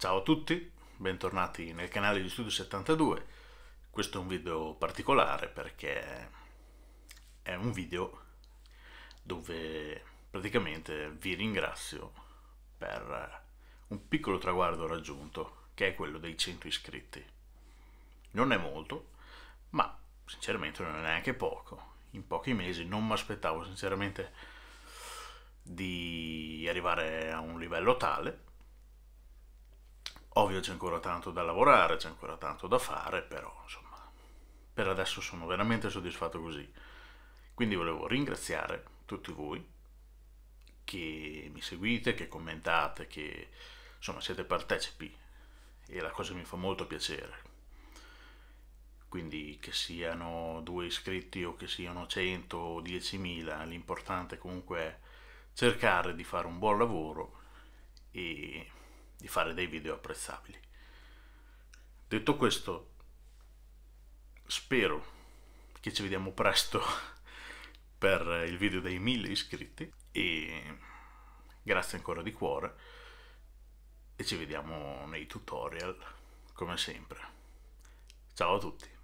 Ciao a tutti, bentornati nel canale di Studio 72. Questo è un video particolare perché è un video dove praticamente vi ringrazio per un piccolo traguardo raggiunto che è quello dei 100 iscritti. Non è molto, ma sinceramente non è neanche poco. In pochi mesi non mi aspettavo sinceramente di arrivare a un livello tale Ovvio c'è ancora tanto da lavorare, c'è ancora tanto da fare, però insomma, per adesso sono veramente soddisfatto così. Quindi volevo ringraziare tutti voi che mi seguite, che commentate, che insomma siete partecipi e la cosa mi fa molto piacere. Quindi che siano due iscritti o che siano 100 o 10.000, l'importante comunque è cercare di fare un buon lavoro e di fare dei video apprezzabili. Detto questo, spero che ci vediamo presto per il video dei 1000 iscritti e grazie ancora di cuore e ci vediamo nei tutorial come sempre. Ciao a tutti!